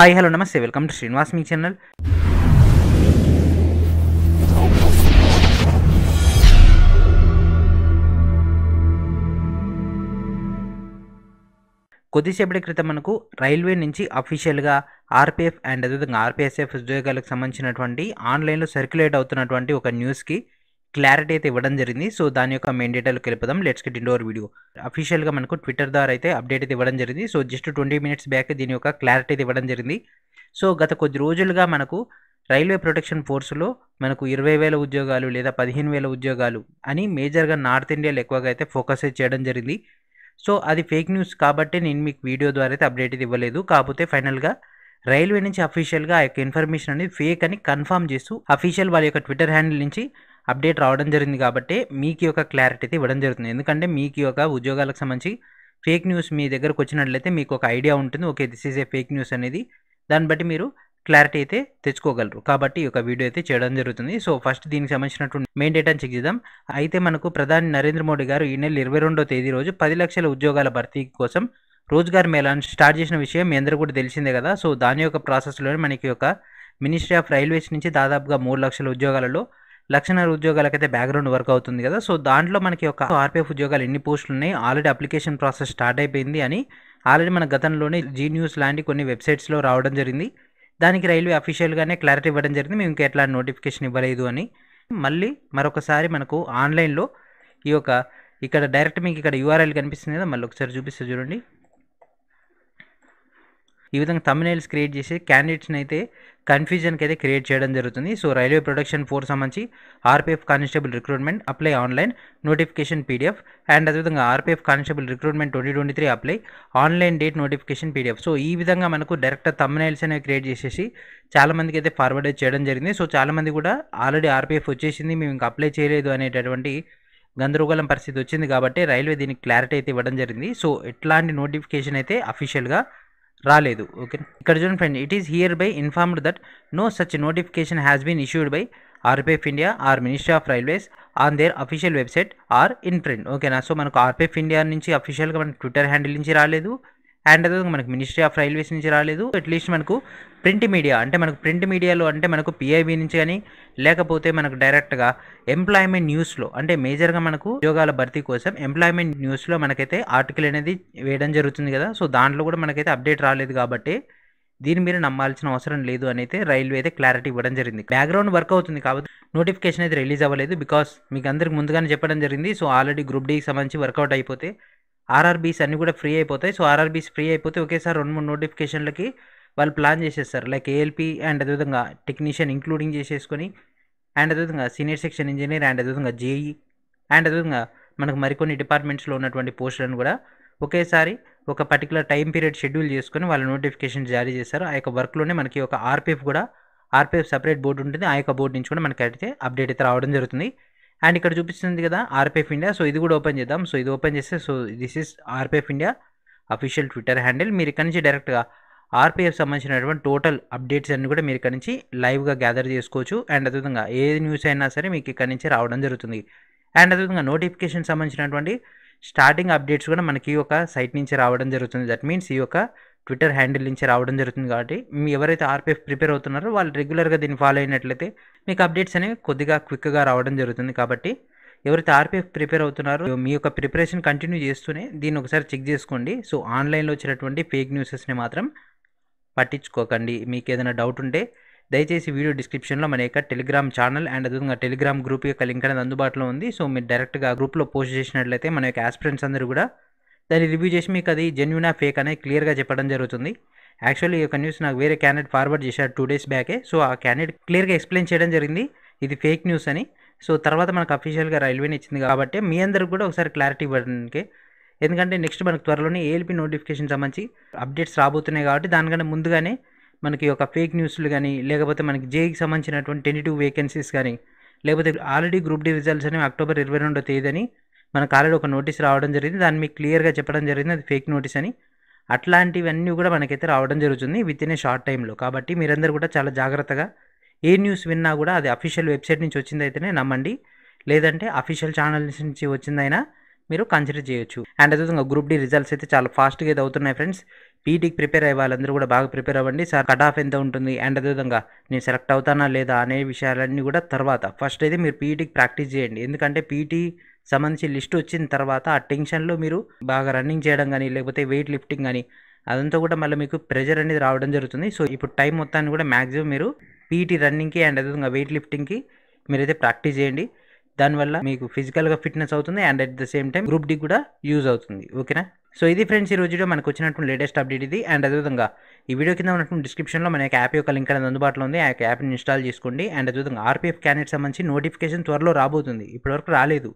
hi hello నమస్తే welcome to Srinivas మీ channel కొద్దిసేపటి క్రితం మనకు రైల్వే నుంచి అఫీషియల్గా ఆర్పీఎఫ్ అండ్ అదేవిధంగా ఆర్పీఎస్ఎఫ్ ఉద్యోగాలకు సంబంధించినటువంటి ఆన్లైన్లో సర్క్యులేట్ అవుతున్నటువంటి ఒక న్యూస్కి క్లారిటీ అయితే ఇవ్వడం జరిగింది సో దాని యొక్క మెయిన్ డేటాలోకి కలిపిదాం లెట్స్ గెట్ ఇండోర్ వీడియో అఫీషియల్గా మనకు ట్విట్టర్ ద్వారా అయితే అప్డేట్ అయితే ఇవ్వడం జరిగింది so just twenty minutes back దీని యొక్క క్లారిటీ అయితే ఇవ్వడం జరిగింది సో గత కొద్ది రోజులుగా మనకు రైల్వే ప్రొటెక్షన్ ఫోర్స్లో మనకు ఇరవై వేల ఉద్యోగాలు లేదా పదిహేను వేల ఉద్యోగాలు అని మేజర్గా నార్త్ ఇండియాలో ఎక్కువగా అయితే ఫోకస్ చేయడం జరిగింది సో అది ఫేక్ న్యూస్ కాబట్టి నేను మీకు వీడియో ద్వారా అయితే అప్డేట్ అయితే ఇవ్వలేదు కాకపోతే ఫైనల్గా రైల్వే నుంచి అఫీషియల్గా ఆ యొక్క ఇన్ఫర్మేషన్ అనేది ఫేక్ అని కన్ఫర్మ్ చేస్తూ అఫీషియల్ వాళ్ళ యొక్క ట్విట్టర్ హ్యాండిల్ నుంచి అప్డేట్ రావడం జరిగింది కాబట్టి మీకు యొక్క క్లారిటీ అయితే ఇవ్వడం జరుగుతుంది ఎందుకంటే మీకు యొక్క ఉద్యోగాలకు సంబంధించి ఫేక్ న్యూస్ మీ దగ్గరకు వచ్చినట్లయితే మీకు ఒక ఐడియా ఉంటుంది okay this is a fake news అనేది దాన్ని బట్టి మీరు క్లారిటీ అయితే తెచ్చుకోగలరు కాబట్టి ఈ యొక్క వీడియో అయితే చేయడం జరుగుతుంది సో ఫస్ట్ దీనికి సంబంధించినటువంటి మెయిన్ డేటాను చెక్ చేద్దాం అయితే మనకు ప్రధాని నరేంద్ర మోడీ గారు ఈ నెల ఇరవై రెండో తేదీ రోజు పది లక్షల ఉద్యోగాల భర్తీ కోసం రోజుగార్ మేళాను స్టార్ట్ చేసిన విషయం మీ అందరూ కూడా తెలిసిందే కదా సో దాని యొక్క ప్రాసెస్లోనే మనకి యొక్క మినిస్ట్రీ ఆఫ్ రైల్వేస్ నుంచి దాదాపుగా మూడు లక్షల ఉద్యోగాలలో లక్షన్నర ఉద్యోగాలకైతే బ్యాక్గ్రౌండ్ వర్క్ అవుతుంది కదా సో దాంట్లో మనకి ఒక ఆర్పీఎఫ్ ఉద్యోగాలు ఎన్ని పోస్టులు ఉన్నాయి ఆల్రెడీ అప్లికేషన్ ప్రాసెస్ స్టార్ట్ అయిపోయింది అని ఆల్రెడీ మన గతంలోనే జీ న్యూస్ లాంటి కొన్ని వెబ్సైట్స్లో రావడం జరిగింది దానికి రైల్వే అఫీషియల్గానే క్లారిటీ ఇవ్వడం జరిగింది మేము ఇంకా ఎట్లాంటి నోటిఫికేషన్ ఇవ్వలేదు అని మళ్ళీ మరొకసారి మనకు ఆన్లైన్లో ఈ యొక్క ఇక్కడ డైరెక్ట్ మీకు ఇక్కడ యూఆర్ఎల్ కనిపిస్తుంది కదా మళ్ళీ ఒకసారి చూపిస్తే చూడండి ఈ విధంగా తమ్నేల్స్ క్రియేట్ చేసి క్యాండిడేట్స్ని అయితే కన్ఫ్యూజన్కి అయితే క్రియేట్ చేయడం జరుగుతుంది సో రైల్వే ప్రొడక్షన్ ఫోర్స్ సంబంధించి RPF constable recruitment apply online notification PDF and అదేవిధంగా RPF constable recruitment twenty twenty three apply online date notification PDF so ఈ విధంగా మనకు డైరెక్ట్ తమ్మినైల్స్ అనేవి క్రియేట్ చేసేసి చాలామందికి అయితే ఫార్వర్డ్ చేయడం జరిగింది సో చాలామంది కూడా ఆల్రెడీ ఆర్పిఎఫ్ వచ్చేసింది మేము ఇంకా అప్లై చేయలేదు అనేటటువంటి గందరగోళం పరిస్థితి వచ్చింది కాబట్టి రైల్వే దీనికి క్లారిటీ అయితే ఇవ్వడం జరిగింది సో ఎట్లాంటి నోటిఫికేషన్ అయితే అఫీషియల్గా రాలేదు ఓకే ఇక్కడ చూడండి friend it is hereby informed that no such notification has been issued by RPF India or ministry of railways on their official website or in print ఓకేనా సో మనకు RPF India నుంచి అఫీషియల్గా మన Twitter handle నుంచి రాలేదు and అదే మనకు ministry of railways నుంచి రాలేదు అట్లీస్ట్ మనకు ప్రింట్ మీడియా అంటే మనకు ప్రింట్ మీడియాలో అంటే మనకు పిఐబి నుంచి కానీ లేకపోతే మనకు డైరెక్ట్గా ఎంప్లాయ్మెంట్ న్యూస్లో అంటే మేజర్గా మనకు ఉద్యోగాల భర్తీ కోసం ఎంప్లాయ్మెంట్ న్యూస్లో మనకైతే ఆర్టికల్ అనేది వేయడం జరుగుతుంది కదా సో దాంట్లో కూడా మనకైతే అప్డేట్ రాలేదు కాబట్టి దీని మీరు నమ్మాల్సిన అవసరం లేదు అని అయితే రైల్వే అయితే క్లారిటీ ఇవ్వడం జరిగింది బ్యాక్గ్రౌండ్ వర్క్ అవుతుంది కాబట్టి నోటిఫికేషన్ అయితే రిలీజ్ అవ్వలేదు బికాస్ మీకు అందరికి ముందుగానే చెప్పడం జరిగింది సో ఆల్రెడీ గ్రూప్ డీకి సంబంధించి వర్కౌట్ అయిపోతే ఆర్ఆర్బీస్ అన్నీ కూడా ఫ్రీ అయిపోతాయి సో ఆర్ఆర్బీస్ ఫ్రీ అయిపోతే ఒకేసారి రెండు మూడు నోటిఫికేషన్లకి వాళ్ళు ప్లాన్ చేసేస్తారు లైక్ ఏఎల్పీ అండ్ అదేవిధంగా టెక్నీషియన్ ఇంక్లూడింగ్ చేసేసుకొని అండ్ అదేవిధంగా సీనియర్ సెక్షన్ ఇంజనీర్ అండ్ అదేవిధంగా జేఈ e అండ్ అదేవిధంగా మనకు మరికొన్ని డిపార్ట్మెంట్స్లో ఉన్నటువంటి పోస్టులను కూడా ఒకేసారి ఒక పర్టికులర్ టైం పీరియడ్ షెడ్యూల్ చేసుకొని వాళ్ళు నోటిఫికేషన్ జారీ చేస్తారు ఆ యొక్క వర్క్లోనే మనకి ఒక ఆర్పిఎఫ్ కూడా ఆర్పిఎఫ్ సపరేట్ బోర్డు ఉంటుంది ఆ యొక్క బోర్డు నుంచి కూడా మనకి అయితే అప్డేట్ అయితే రావడం జరుగుతుంది అండ్ ఇక్కడ చూపిస్తుంది కదా ఆర్పిఎఫ్ ఇండియా సో ఇది కూడా ఓపెన్ చేద్దాం సో ఇది ఓపెన్ చేస్తే so this is RPF India official Twitter handle మీరు ఇక్కడ నుంచి డైరెక్ట్గా ఆర్పిఎఫ్ సంబంధించినటువంటి టోటల్ అప్డేట్స్ అన్ని కూడా మీరు ఇక్కడ నుంచి లైవ్గా గ్యాదర్ చేసుకోవచ్చు అండ్ అదేవిధంగా ఏ న్యూస్ అయినా సరే మీకు ఇక్కడ నుంచి రావడం జరుగుతుంది అండ్ అదేవిధంగా నోటిఫికేషన్ సంబంధించినటువంటి స్టార్టింగ్ అప్డేట్స్ కూడా మనకి ఈ యొక్క సైట్ నుంచి రావడం జరుగుతుంది దట్ మీన్స్ ఈ యొక్క ట్విట్టర్ హ్యాండిల్ నుంచి రావడం జరుగుతుంది కాబట్టి మీ ఎవరైతే ఆర్పిఎఫ్ ప్రిపేర్ అవుతున్నారో వాళ్ళు రెగ్యులర్గా దీన్ని ఫాలో అయినట్లయితే మీకు అప్డేట్స్ అనేవి కొద్దిగా క్విక్గా రావడం జరుగుతుంది కాబట్టి ఎవరైతే ఆర్పిఎఫ్ ప్రిపేర్ అవుతున్నారో మీ యొక్క ప్రిపరేషన్ కంటిన్యూ చేస్తూనే దీన్ని ఒకసారి చెక్ చేసుకోండి సో ఆన్లైన్లో వచ్చినటువంటి ఫేక్ న్యూసెస్ని మాత్రం పట్టించుకోకండి మీకు ఏదైనా డౌట్ ఉంటే దయచేసి వీడియో డిస్క్రిప్షన్లో మన యొక్క టెలిగ్రామ్ ఛానల్ అండ్ అదేవిధంగా టెలిగ్రామ్ గ్రూప్ యొక్క లింక్ అనేది అందుబాటులో ఉంది సో మీరు డైరెక్ట్గా ఆ గ్రూప్లో పోస్ట్ చేసినట్లయితే మన యొక్క ఆస్పిరెంట్స్ అందరూ కూడా దాన్ని రివ్యూ చేసి మీకు అది జెన్యునా ఫేక్ అనేది క్లియర్గా చెప్పడం జరుగుతుంది యాక్చువల్లీ ఈ యొక్క న్యూస్ నాకు వేరే క్యాండిడేట్ ఫార్వర్డ్ చేశాడు టూ డేస్ బ్యాకే సో ఆ క్యాండిడేట్ క్లియర్గా ఎక్స్ప్లెయిన్ చేయడం జరిగింది ఇది ఫేక్ న్యూస్ అని సో తర్వాత మనకు అఫీషియల్గా రైల్వేని ఇచ్చింది కాబట్టి మీ అందరికి కూడా ఒకసారి క్లారిటీ ఇవ్వడానికి ఎందుకంటే నెక్స్ట్ మనకు త్వరలోనే ఏఎల్పి నోటిఫికేషన్ సంబంధించి అప్డేట్స్ రాబోతున్నాయి కాబట్టి దానికన్నా ముందుగానే మనకి ఒక ఫేక్ న్యూస్లు కానీ లేకపోతే మనకి జేఈకి e సంబంధించినటువంటి టూ వేకెన్సీస్ కానీ లేకపోతే ఆల్రెడీ గ్రూప్ డి రిజల్ట్స్ అనేవి అక్టోబర్ ఇరవై రెండో తేదీని మనకు ఆల్రెడీ ఒక నోటీస్ రావడం జరిగింది దాన్ని మీకు క్లియర్గా చెప్పడం జరిగింది అది ఫేక్ నోటీస్ అని అట్లాంటివన్నీ కూడా మనకైతే రావడం జరుగుతుంది విత్ ఇన్ ఏ షార్ట్ టైంలో కాబట్టి మీరందరూ కూడా చాలా జాగ్రత్తగా ఏ న్యూస్ విన్నా కూడా అది అఫీషియల్ వెబ్సైట్ నుంచి వచ్చిందైతేనే నమ్మండి లేదంటే అఫీషియల్ ఛానల్స్ నుంచి వచ్చిందైనా మీరు కన్సిడర్ చేయొచ్చు అండ్ అదేవిధంగా గ్రూప్ డి రిజల్ట్స్ అయితే చాలా ఫాస్ట్గా అయితే అవుతున్నాయి ఫ్రెండ్స్ పీటీకి ప్రిపేర్ అయ్యే వాళ్ళందరూ కూడా బాగా ప్రిపేర్ అవ్వండి సార్ కట్ ఆఫ్ ఎంత ఉంటుంది అండ్ అదేవిధంగా నేను సెలెక్ట్ అవుతానా లేదా అనే విషయాలన్నీ కూడా తర్వాత ఫస్ట్ అయితే మీరు పీటీకి ప్రాక్టీస్ చేయండి ఎందుకంటే పీటీ సంబంధించి లిస్ట్ వచ్చిన తర్వాత ఆ టెన్షన్లో మీరు బాగా రన్నింగ్ చేయడం కానీ లేకపోతే వెయిట్ లిఫ్టింగ్ కానీ అదంతా కూడా మళ్ళీ మీకు ప్రెజర్ అనేది రావడం జరుగుతుంది సో ఇప్పుడు టైం మొత్తాన్ని కూడా మ్యాక్సిమం మీరు పీటీ రన్నింగ్కి అండ్ అదేవిధంగా వెయిట్ లిఫ్టింగ్కి మీరైతే ప్రాక్టీస్ చేయండి దానివల్ల మీకు ఫిజికల్గా ఫిట్నెస్ అవుతుంది and at the same time group D కూడా యూజ్ అవుతుంది ఓకేనా సో ఇది ఫ్రెండ్స్ ఈ రోజులో మనకు వచ్చినటువంటి లేటెస్ట్ అప్డేట్ ఇది అండ్ అదేవిధంగా ఈ వీడియో కింద ఉన్నటువంటి డిస్క్రిప్షన్లో మన యొక్క యాప్ యొక్క లింక్ అనేది అందుబాటులో ఉంది ఆ యొక్క యాప్ని ఇన్స్టాల్ చేసుకోండి అండ్ అదేవిధంగా ఆర్పీఎఫ్ క్యాండిడేట్ సంబంధించి నోటిఫికేషన్ త్వరలో రాబోతుంది ఇప్పటివరకు రాలేదు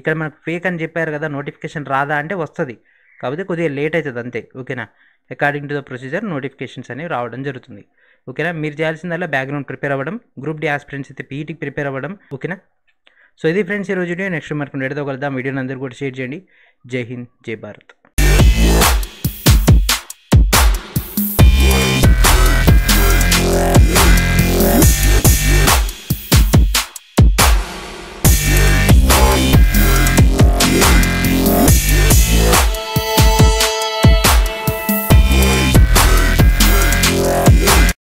ఇక్కడ మనకు ఫేక్ అని చెప్పారు కదా నోటిఫికేషన్ రాదా అంటే వస్తుంది కాకపోతే కొద్దిగా లేట్ అవుతుంది అంతే ఓకేనా according to the procedure notifications అనేవి రావడం జరుగుతుంది ఓకేనా మీరు చేయాల్సిందల్లా బ్యాక్గ్రౌండ్ ప్రిపేర్ అవ్వడం గ్రూప్ డి ఆస్పిరెంట్స్ అయితే పీఈటీకి ప్రిపేర్ e అవ్వడం ఓకేనా సో ఇది ఫ్రెండ్స్ ఈరోజు వీడియో నెక్స్ట్ మనకు ఎడతో కలుద్దాం వీడియోని అందరూ కూడా షేర్ చేయండి జై హింద్ జై భారత్